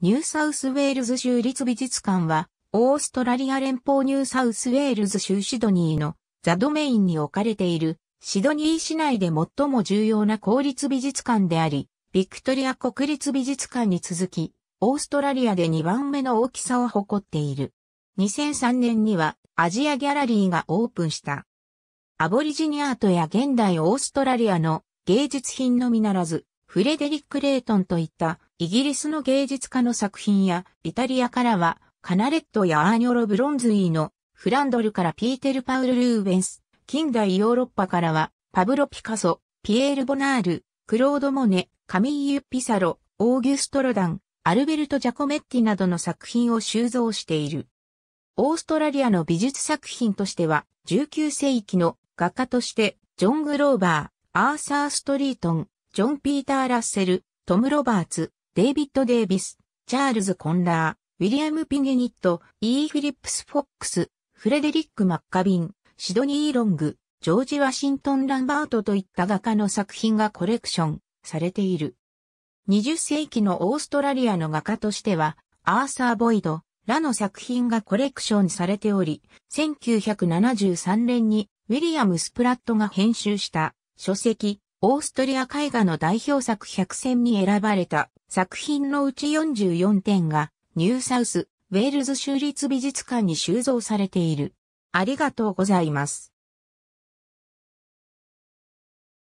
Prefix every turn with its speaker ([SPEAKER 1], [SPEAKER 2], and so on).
[SPEAKER 1] ニューサウスウェールズ州立美術館は、オーストラリア連邦ニューサウスウェールズ州シドニーのザドメインに置かれているシドニー市内で最も重要な公立美術館であり、ビクトリア国立美術館に続き、オーストラリアで2番目の大きさを誇っている。2003年にはアジアギャラリーがオープンした。アボリジニアートや現代オーストラリアの芸術品のみならず、フレデリック・レートンといったイギリスの芸術家の作品や、イタリアからは、カナレットやアーニョロ・ブロンズイの、フランドルからピーテル・パウル・ルーベンス、近代ヨーロッパからは、パブロ・ピカソ、ピエール・ボナール、クロード・モネ、カミーユ・ピサロ、オーギュスト・ロダン、アルベルト・ジャコメッティなどの作品を収蔵している。オーストラリアの美術作品としては、19世紀の画家として、ジョン・グローバー、アーサー・ストリートン、ジョン・ピーター・ラッセル、トム・ロバーツ、デイビッド・デイビス、チャールズ・コンラー、ウィリアム・ピゲニット、イー・フィリップス・フォックス、フレデリック・マッカビン、シドニー・ロング、ジョージ・ワシントン・ランバートといった画家の作品がコレクションされている。20世紀のオーストラリアの画家としては、アーサー・ボイド、らの作品がコレクションされており、1973年にウィリアム・スプラットが編集した書籍、オーストリア絵画の代表作100選に選ばれた作品のうち44点がニューサウスウェールズ州立美術館に収蔵されている。ありがとうございます。